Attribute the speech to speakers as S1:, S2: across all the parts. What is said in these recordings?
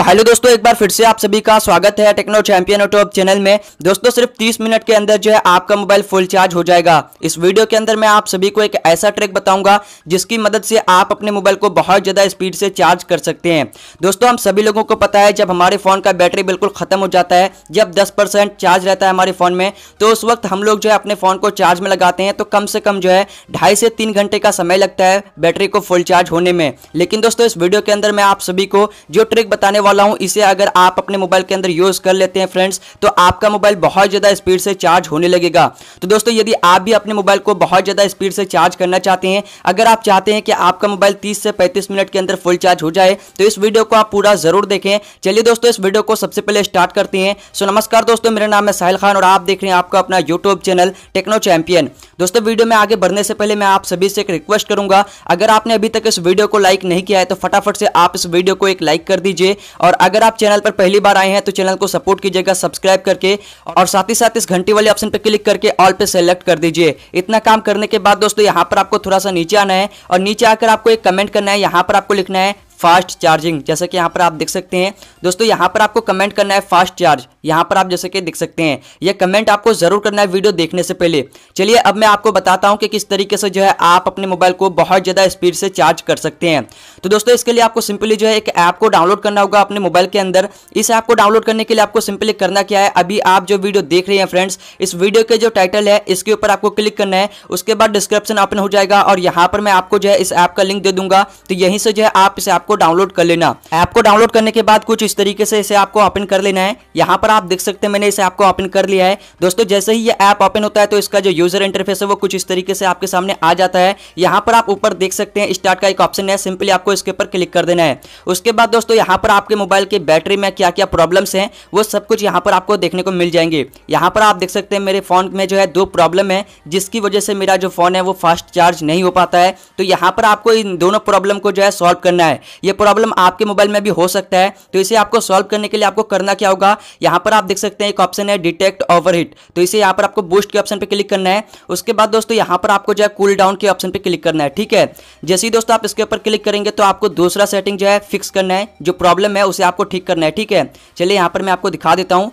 S1: तो हेलो दोस्तों एक बार फिर से आप सभी का स्वागत है टेक्नो चैंपियन ऑटो चैनल में दोस्तों सिर्फ 30 मिनट के अंदर जो है आपका मोबाइल फुल चार्ज हो जाएगा इस वीडियो के अंदर मैं आप सभी को एक ऐसा ट्रिक बताऊंगा जिसकी मदद से आप अपने मोबाइल को बहुत ज़्यादा स्पीड से चार्ज कर सकते हैं दोस्तों हम सभी लोगों को पता है जब हमारे फ़ोन का बैटरी बिल्कुल ख़त्म हो जाता है जब दस चार्ज रहता है हमारे फ़ोन में तो उस वक्त हम लोग जो है अपने फ़ोन को चार्ज में लगाते हैं तो कम से कम जो है ढाई से तीन घंटे का समय लगता है बैटरी को फुल चार्ज होने में लेकिन दोस्तों इस वीडियो के अंदर मैं आप सभी को जो ट्रिक बताने वाला हूँ इसे अगर आप अपने मोबाइल के अंदर यूज़ कर लेते हैं फ्रेंड्स तो आपका मोबाइल बहुत ज़्यादा स्पीड से चार्ज होने लगेगा तो दोस्तों यदि आप भी अपने मोबाइल को बहुत ज़्यादा स्पीड से चार्ज करना चाहते हैं अगर आप चाहते हैं कि आपका मोबाइल तीस से पैंतीस मिनट के अंदर फुल चार्ज हो जाए तो इस वीडियो को आप पूरा ज़रूर देखें चलिए दोस्तों इस वीडियो को सबसे पहले स्टार्ट करते हैं सो नमस्कार दोस्तों मेरा नाम है साहिल खान और आप देख रहे हैं आपका अपना यूट्यूब चैनल टेक्नो चैंपियन दोस्तों वीडियो में आगे बढ़ने से पहले मैं आप सभी से एक रिक्वेस्ट करूंगा अगर आपने अभी तक इस वीडियो को लाइक नहीं किया है तो फटाफट से आप इस वीडियो को एक लाइक कर दीजिए और अगर आप चैनल पर पहली बार आए हैं तो चैनल को सपोर्ट कीजिएगा सब्सक्राइब करके और साथ ही साथ इस घंटी वाले ऑप्शन पर क्लिक करके ऑल पे सेलेक्ट कर दीजिए इतना काम करने के बाद दोस्तों यहाँ पर आपको थोड़ा सा नीचे आना है और नीचे आकर आपको एक कमेंट करना है यहाँ पर आपको लिखना है फास्ट चार्जिंग जैसा कि यहाँ पर आप देख सकते हैं दोस्तों यहाँ पर आपको कमेंट करना है फास्ट चार्ज यहाँ पर आप जैसे कि देख सकते हैं यह कमेंट आपको जरूर करना है वीडियो देखने से पहले चलिए अब मैं आपको बताता हूँ कि किस तरीके से जो है आप अपने मोबाइल को बहुत ज़्यादा स्पीड से चार्ज कर सकते हैं तो दोस्तों इसके लिए आपको सिंपली जो है एक ऐप को डाउनलोड करना होगा अपने मोबाइल के अंदर इस ऐप को डाउनलोड करने के लिए आपको सिंपली करना क्या है अभी आप जो वीडियो देख रहे हैं फ्रेंड्स इस वीडियो के जो टाइटल है इसके ऊपर आपको क्लिक करना है उसके बाद डिस्क्रिप्शन ओपन हो जाएगा और यहाँ पर मैं आपको जो है इस ऐप का लिंक दे दूंगा तो यहीं से जो है आप इस ऐप को डाउनलोड कर लेना ऐप को डाउनलोड करने के बाद कुछ इस तरीके से इसे आपको ओपन कर लेना है यहाँ पर आप देख सकते हैं मैंने इसे आपको ओपन कर लिया है दोस्तों जैसे ही ये ऐप ओपन होता है तो इसका जो यूजर इंटरफेस है वो कुछ इस तरीके से आपके सामने आ जाता है यहाँ पर आप ऊपर देख सकते हैं स्टार्ट का एक ऑप्शन है सिंपली आपको इसके ऊपर क्लिक कर देना है उसके बाद दोस्तों यहाँ पर आपके मोबाइल के बैटरी में क्या क्या प्रॉब्लम्स हैं वो सब कुछ यहाँ पर आपको देखने को मिल जाएंगे यहाँ पर आप देख सकते हैं मेरे फोन में जो है दो प्रॉब्लम है जिसकी वजह से मेरा जो फोन है वो फास्ट चार्ज नहीं हो पाता है तो यहाँ पर आपको इन दोनों प्रॉब्लम को जो है सॉल्व करना है ये प्रॉब्लम आपके मोबाइल में भी हो सकता है तो इसे आपको सॉल्व करने के लिए आपको करना क्या होगा यहाँ पर आप देख सकते हैं एक ऑप्शन है डिटेक्ट ओवर तो इसे यहाँ पर आपको बूस्ट के ऑप्शन पर क्लिक करना है उसके बाद दोस्तों यहाँ पर आपको जो है कूल डाउन के ऑप्शन पर क्लिक करना है ठीक है जैसे ही दोस्तों आप इसके ऊपर क्लिक करेंगे तो आपको दूसरा सेटिंग जो है फिक्स करना है जो प्रॉब्लम है उसे आपको ठीक करना है ठीक है चलिए यहाँ पर मैं आपको दिखा देता हूँ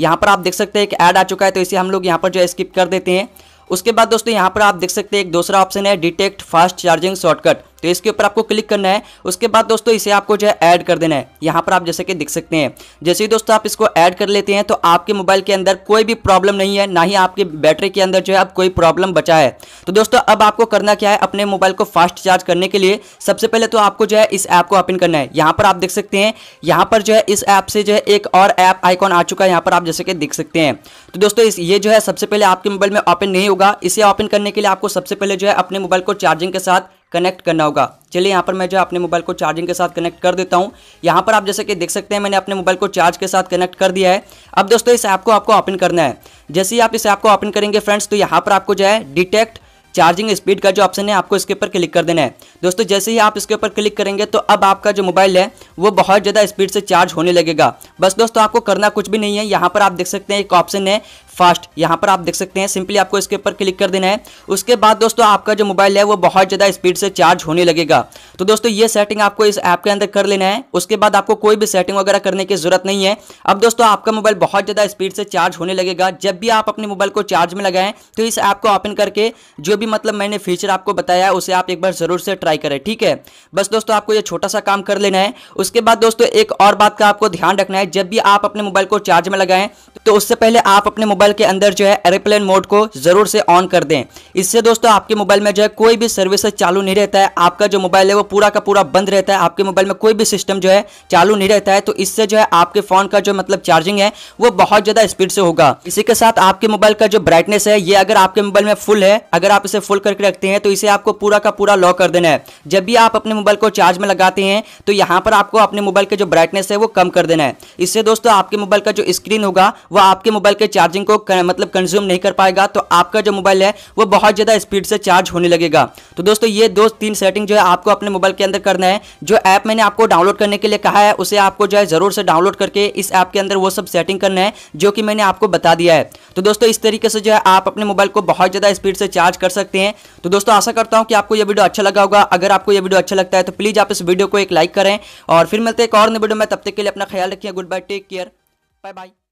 S1: यहाँ पर आप देख सकते हैं एक ऐड आ चुका है तो इसे हम लोग यहाँ पर जो है स्किप कर देते हैं उसके बाद दोस्तों यहाँ पर आप देख सकते हैं एक दूसरा ऑप्शन है डिटेक्ट फास्ट चार्जिंग शॉर्टकट तो इसके ऊपर आपको क्लिक करना है उसके बाद दोस्तों इसे आपको जो है ऐड कर देना है यहाँ पर आप जैसे कि देख सकते हैं जैसे ही दोस्तों आप इसको ऐड कर लेते हैं तो आपके मोबाइल के अंदर कोई भी प्रॉब्लम नहीं है ना ही आपकी बैटरी के अंदर जो है अब कोई प्रॉब्लम बचा है तो दोस्तों अब आपको करना क्या है अपने मोबाइल को फास्ट चार्ज करने के लिए सबसे पहले तो आपको जो है इस ऐप को ओपन करना है यहाँ पर आप देख सकते हैं यहाँ पर जो है इस ऐप से जो है एक और ऐप आइकॉन आ चुका है यहाँ पर आप जैसे कि देख सकते हैं तो दोस्तों इस ये जो है सबसे पहले आपके मोबाइल में ओपन नहीं होगा इसे ओपन करने के लिए आपको सबसे पहले जो है अपने मोबाइल को चार्जिंग के साथ कनेक्ट करना होगा चलिए यहाँ पर मैं जो अपने मोबाइल को चार्जिंग के साथ कनेक्ट कर देता हूँ यहाँ पर आप जैसे कि देख सकते हैं मैंने अपने मोबाइल को चार्ज के साथ कनेक्ट कर दिया है अब दोस्तों इस ऐप को आपको ओपन करना है जैसे ही आप इस ऐप को ओपन करेंगे फ्रेंड्स तो यहाँ पर आपको जो है डिटेक्ट चार्जिंग स्पीड का जो ऑप्शन है आपको इसके ऊपर क्लिक कर देना है दोस्तों जैसे ही आप इसके ऊपर क्लिक करेंगे तो अब आपका जो मोबाइल है वो बहुत ज़्यादा स्पीड से चार्ज होने लगेगा बस दोस्तों आपको करना कुछ भी नहीं है यहाँ पर आप देख सकते हैं एक ऑप्शन है फास्ट यहाँ पर आप देख सकते हैं सिंपली आपको इसके ऊपर क्लिक कर देना है उसके बाद दोस्तों आपका जो मोबाइल है वो बहुत ज़्यादा स्पीड से चार्ज होने लगेगा तो दोस्तों ये सेटिंग आपको इस ऐप के अंदर कर लेना है उसके बाद आपको कोई भी सेटिंग वगैरह करने की जरूरत नहीं है अब दोस्तों आपका मोबाइल बहुत ज़्यादा स्पीड से चार्ज होने लगेगा जब भी आप अपने मोबाइल को चार्ज में लगाएं तो इस ऐप को ओपन करके जो भी मतलब मैंने फीचर आपको बताया उसे आप एक बार ज़रूर से ट्राई करें ठीक है बस दोस्तों आपको ये छोटा सा काम कर लेना है उसके बाद दोस्तों एक और बात का आपको ध्यान रखना है जब भी आप अपने मोबाइल को चार्ज में लगाएं तो उससे पहले आप अपने मोबाइल मोबाइल के अंदर जो है एरोप्लेन मोड को ज़रूर से ऑन कर दें इससे दोस्तों आपके मोबाइल में जो है कोई भी सर्विस चालू नहीं रहता है आपका जो मोबाइल है वो पूरा का पूरा बंद रहता है आपके मोबाइल में कोई भी सिस्टम जो है चालू नहीं रहता है तो इससे जो है आपके फ़ोन का जो मतलब चार्जिंग है वो बहुत ज़्यादा स्पीड से होगा इसी के साथ आपके मोबाइल का जो ब्राइटनेस है ये अगर आपके मोबाइल में फुल है अगर आप इसे फुल करके रखते हैं तो इसे आपको पूरा का पूरा लॉक कर देना है जब भी आप अपने मोबाइल को चार्ज में लगाते हैं तो यहाँ पर आपको अपने मोबाइल के जो ब्राइटनेस है वो कम कर देना है इससे दोस्तों आपके मोबाइल का जो स्क्रीन होगा वो आपके मोबाइल के चार्जिंग को मतलब कंज्यूम नहीं कर पाएगा तो आपका जो मोबाइल है वो बहुत ज़्यादा स्पीड से चार्ज होने लगेगा तो दोस्तों ये दो तीन सेटिंग जो है आपको अपने मोबाइल के अंदर करना है जो ऐप मैंने आपको डाउनलोड करने के लिए कहा है उसे आपको जो है ज़रूर से डाउनलोड करके इस ऐप के अंदर वो सब सेटिंग करना है जो कि मैंने आपको बता दिया है तो दोस्तों इस तरीके से जो है आप अपने मोबाइल को बहुत ज़्यादा स्पीड से चार्ज कर सकते हैं तो दोस्तों आशा करता हूँ कि आपको यह वीडियो अच्छा लगा होगा अगर आपको यह वीडियो अच्छा लगता है तो प्लीज़ आप इस वीडियो को एक लाइक करें और फिर मिलते हैं एक और नई वीडियो में तब तक के लिए अपना ख्याल रखिए goodbye take care bye bye